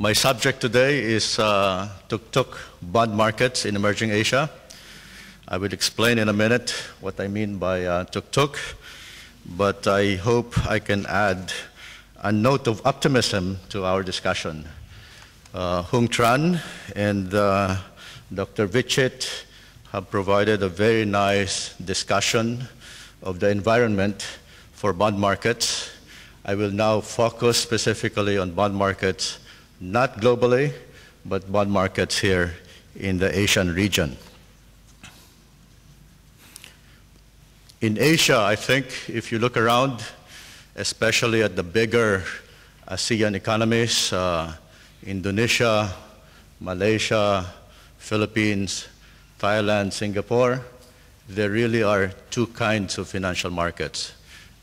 My subject today is uh, tuk-tuk bond markets in emerging Asia. I will explain in a minute what I mean by uh, tuk-tuk, but I hope I can add a note of optimism to our discussion. Uh, Hung Tran and uh, Dr. Vichit have provided a very nice discussion of the environment for bond markets. I will now focus specifically on bond markets not globally, but bond markets here in the Asian region. In Asia, I think if you look around, especially at the bigger uh, ASEAN economies, uh, Indonesia, Malaysia, Philippines, Thailand, Singapore, there really are two kinds of financial markets.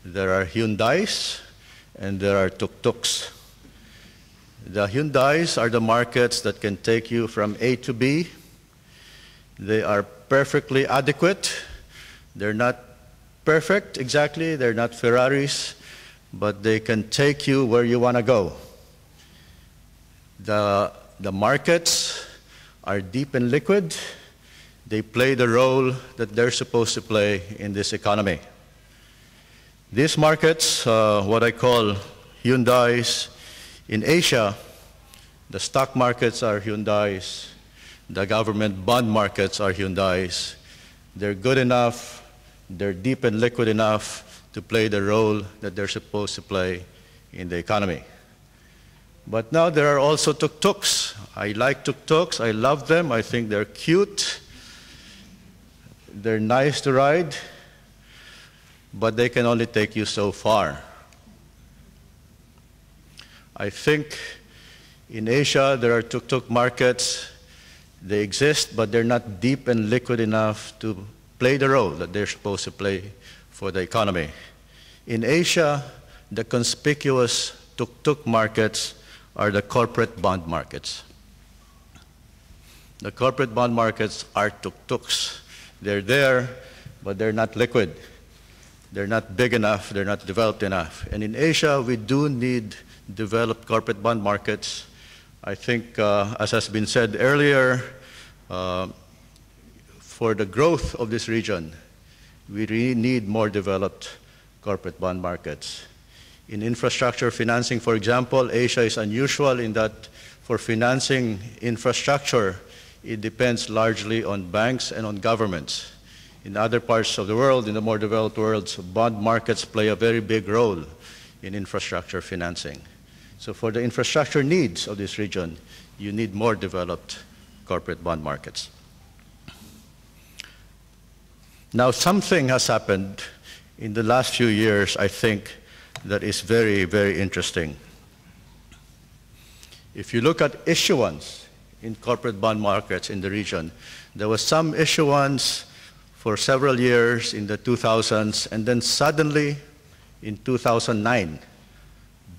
There are Hyundais and there are tuk-tuks. The Hyundais are the markets that can take you from A to B. They are perfectly adequate. They're not perfect exactly, they're not Ferraris, but they can take you where you want to go. The, the markets are deep and liquid. They play the role that they're supposed to play in this economy. These markets, uh, what I call Hyundais, in Asia, the stock markets are Hyundai's, the government bond markets are Hyundai's. They're good enough, they're deep and liquid enough to play the role that they're supposed to play in the economy. But now there are also tuk-tuks. I like tuk-tuks, I love them, I think they're cute, they're nice to ride, but they can only take you so far. I think in Asia there are tuk-tuk markets. They exist, but they're not deep and liquid enough to play the role that they're supposed to play for the economy. In Asia, the conspicuous tuk-tuk markets are the corporate bond markets. The corporate bond markets are tuk-tuks. They're there, but they're not liquid. They're not big enough, they're not developed enough. And in Asia, we do need developed corporate bond markets. I think, uh, as has been said earlier, uh, for the growth of this region, we really need more developed corporate bond markets. In infrastructure financing, for example, Asia is unusual in that for financing infrastructure, it depends largely on banks and on governments. In other parts of the world, in the more developed worlds, bond markets play a very big role in infrastructure financing. So for the infrastructure needs of this region, you need more developed corporate bond markets. Now something has happened in the last few years, I think, that is very, very interesting. If you look at issuance in corporate bond markets in the region, there was some issuance for several years in the 2000s, and then suddenly in 2009,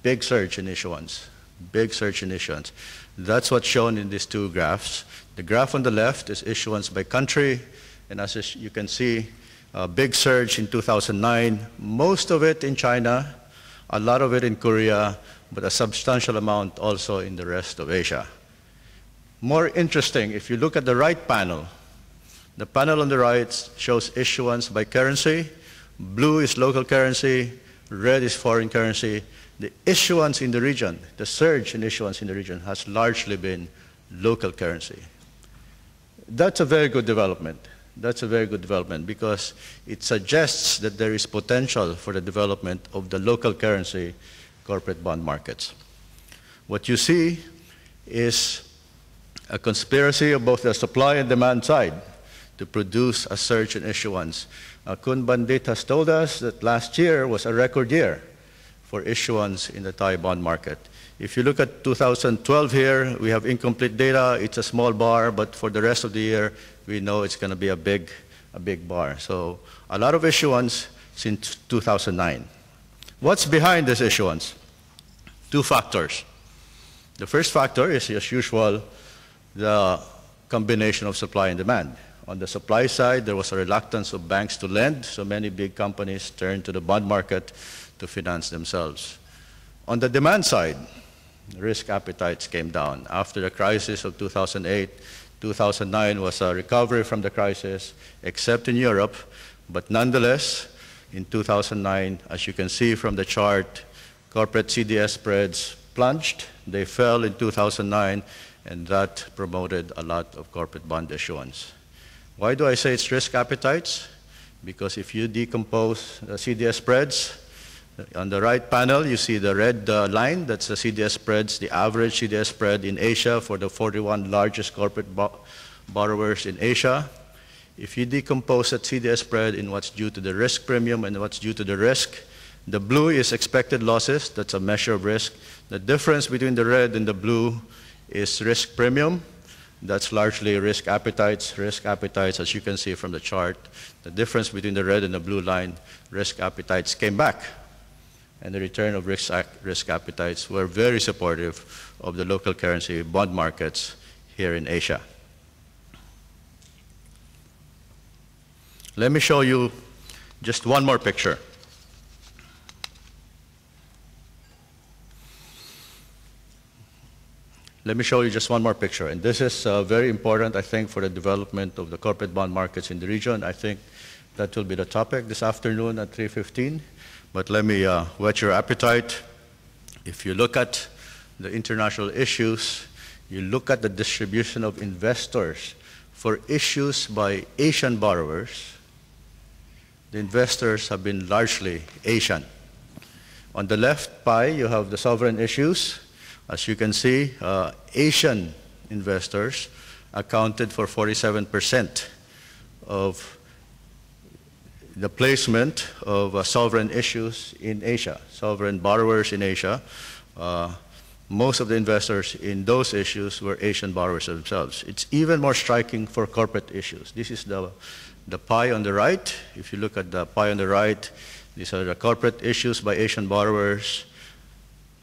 big surge in issuance, big surge in issuance. That's what's shown in these two graphs. The graph on the left is issuance by country, and as you can see, a big surge in 2009, most of it in China, a lot of it in Korea, but a substantial amount also in the rest of Asia. More interesting, if you look at the right panel, the panel on the right shows issuance by currency. Blue is local currency, red is foreign currency, the issuance in the region, the surge in issuance in the region has largely been local currency. That's a very good development. That's a very good development because it suggests that there is potential for the development of the local currency corporate bond markets. What you see is a conspiracy of both the supply and demand side to produce a surge in issuance. Uh, Kun Bandit has told us that last year was a record year for issuance in the Thai bond market. If you look at 2012 here, we have incomplete data. It's a small bar, but for the rest of the year, we know it's going to be a big, a big bar. So a lot of issuance since 2009. What's behind this issuance? Two factors. The first factor is, as usual, the combination of supply and demand. On the supply side, there was a reluctance of banks to lend, so many big companies turned to the bond market to finance themselves. On the demand side, risk appetites came down. After the crisis of 2008, 2009 was a recovery from the crisis, except in Europe, but nonetheless, in 2009, as you can see from the chart, corporate CDS spreads plunged. They fell in 2009, and that promoted a lot of corporate bond issuance. Why do I say it's risk appetites? Because if you decompose uh, CDS spreads, uh, on the right panel, you see the red uh, line. That's the CDS spreads, the average CDS spread in Asia for the 41 largest corporate bo borrowers in Asia. If you decompose that CDS spread in what's due to the risk premium and what's due to the risk, the blue is expected losses. That's a measure of risk. The difference between the red and the blue is risk premium. That's largely risk appetites. Risk appetites, as you can see from the chart, the difference between the red and the blue line, risk appetites came back. And the return of risk, risk appetites were very supportive of the local currency bond markets here in Asia. Let me show you just one more picture. Let me show you just one more picture. And this is uh, very important, I think, for the development of the corporate bond markets in the region. I think that will be the topic this afternoon at 3.15. But let me uh, whet your appetite. If you look at the international issues, you look at the distribution of investors for issues by Asian borrowers, the investors have been largely Asian. On the left pie, you have the sovereign issues, as you can see, uh, Asian investors accounted for 47% of the placement of uh, sovereign issues in Asia, sovereign borrowers in Asia. Uh, most of the investors in those issues were Asian borrowers themselves. It's even more striking for corporate issues. This is the, the pie on the right. If you look at the pie on the right, these are the corporate issues by Asian borrowers.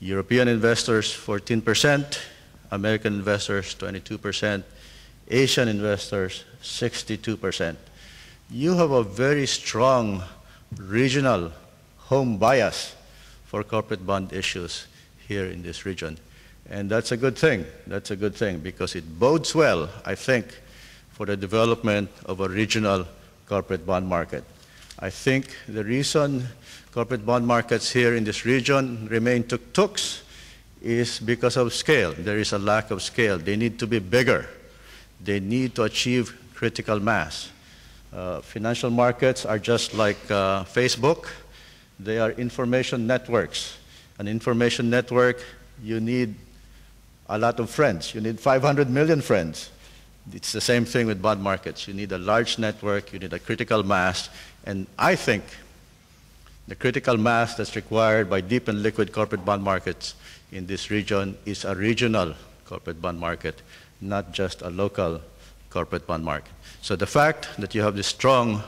European investors 14%, American investors 22%, Asian investors 62%. You have a very strong regional home bias for corporate bond issues here in this region. And that's a good thing. That's a good thing because it bodes well, I think, for the development of a regional corporate bond market. I think the reason corporate bond markets here in this region remain tuk-tuks is because of scale. There is a lack of scale. They need to be bigger. They need to achieve critical mass. Uh, financial markets are just like uh, Facebook. They are information networks. An information network, you need a lot of friends. You need 500 million friends. It's the same thing with bond markets. You need a large network, you need a critical mass, and I think the critical mass that's required by deep and liquid corporate bond markets in this region is a regional corporate bond market, not just a local corporate bond market. So the fact that you have this strong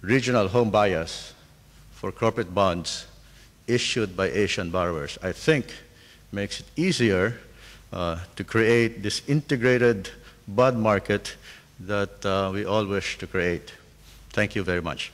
regional home bias for corporate bonds issued by Asian borrowers, I think makes it easier uh, to create this integrated bud market that uh, we all wish to create. Thank you very much.